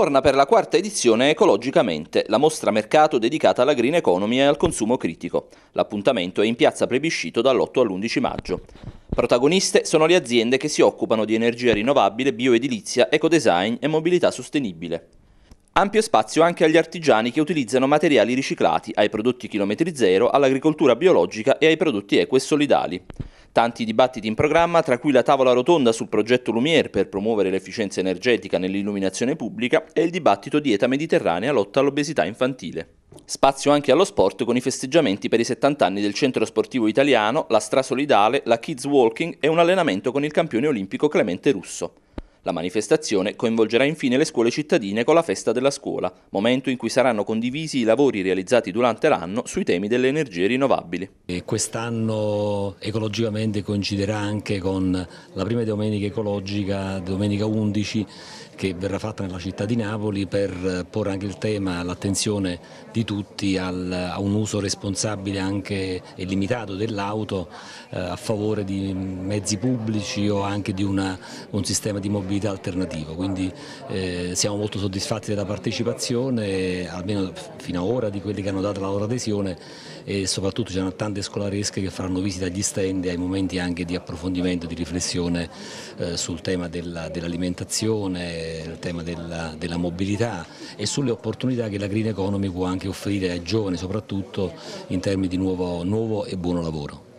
Torna per la quarta edizione Ecologicamente, la mostra mercato dedicata alla green economy e al consumo critico. L'appuntamento è in piazza Plebiscito dall'8 all'11 maggio. Protagoniste sono le aziende che si occupano di energia rinnovabile, bioedilizia, ecodesign e mobilità sostenibile. Ampio spazio anche agli artigiani che utilizzano materiali riciclati, ai prodotti chilometri zero, all'agricoltura biologica e ai prodotti eco e solidali. Tanti dibattiti in programma, tra cui la tavola rotonda sul progetto Lumière per promuovere l'efficienza energetica nell'illuminazione pubblica e il dibattito dieta mediterranea lotta all'obesità infantile. Spazio anche allo sport con i festeggiamenti per i 70 anni del centro sportivo italiano, la strasolidale, la kids walking e un allenamento con il campione olimpico Clemente Russo. La manifestazione coinvolgerà infine le scuole cittadine con la festa della scuola, momento in cui saranno condivisi i lavori realizzati durante l'anno sui temi delle energie rinnovabili. Quest'anno ecologicamente coinciderà anche con la prima domenica ecologica, domenica 11, che verrà fatta nella città di Napoli per porre anche il tema all'attenzione di tutti al, a un uso responsabile anche e limitato dell'auto eh, a favore di mezzi pubblici o anche di una, un sistema di mobilità possibilità alternativa, quindi eh, siamo molto soddisfatti della partecipazione, almeno fino ad ora di quelli che hanno dato la loro adesione e soprattutto ci saranno tante scolaresche che faranno visita agli stand e ai momenti anche di approfondimento, di riflessione eh, sul tema dell'alimentazione, il tema della, della, mobilità e sulle opportunità che la green economy può anche offrire ai giovani soprattutto in termini di nuovo, nuovo e buono lavoro.